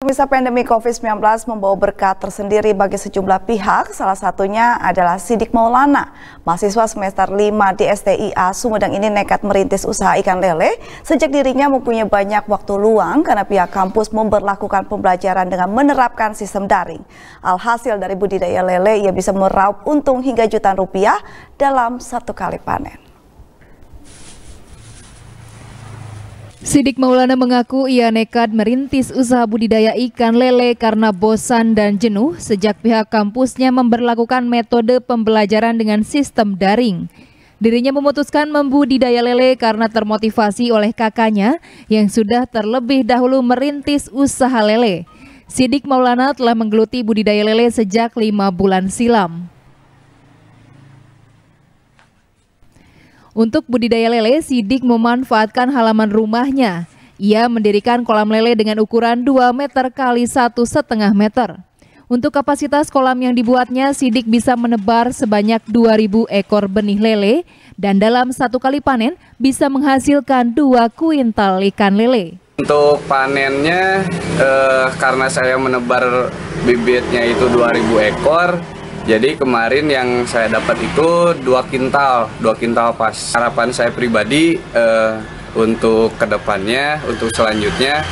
Pemirsa pandemi COVID-19 membawa berkat tersendiri bagi sejumlah pihak, salah satunya adalah Sidik Maulana. Mahasiswa semester 5 di STIA Sumedang ini nekat merintis usaha ikan lele sejak dirinya mempunyai banyak waktu luang karena pihak kampus memperlakukan pembelajaran dengan menerapkan sistem daring. Alhasil dari budidaya lele, ia bisa meraup untung hingga jutaan rupiah dalam satu kali panen. Sidik Maulana mengaku ia nekat merintis usaha budidaya ikan lele karena bosan dan jenuh sejak pihak kampusnya memperlakukan metode pembelajaran dengan sistem daring. Dirinya memutuskan membudidaya lele karena termotivasi oleh kakaknya yang sudah terlebih dahulu merintis usaha lele. Sidik Maulana telah menggeluti budidaya lele sejak lima bulan silam. Untuk budidaya lele, Sidik memanfaatkan halaman rumahnya. Ia mendirikan kolam lele dengan ukuran 2 meter kali satu setengah meter. Untuk kapasitas kolam yang dibuatnya, Sidik bisa menebar sebanyak 2.000 ekor benih lele dan dalam satu kali panen bisa menghasilkan 2 kuintal ikan lele. Untuk panennya, eh, karena saya menebar bibitnya itu 2.000 ekor, jadi kemarin yang saya dapat itu dua kintal, dua kintal pas. Harapan saya pribadi uh, untuk kedepannya, untuk selanjutnya,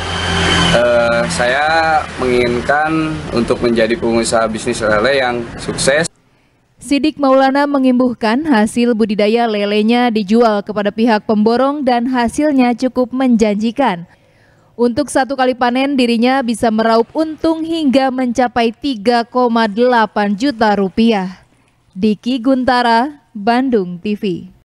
uh, saya menginginkan untuk menjadi pengusaha bisnis lele yang sukses. Sidik Maulana mengimbuhkan hasil budidaya lelenya dijual kepada pihak pemborong dan hasilnya cukup menjanjikan. Untuk satu kali panen dirinya bisa meraup untung hingga mencapai 3,8 juta rupiah. Diki Guntara, Bandung TV.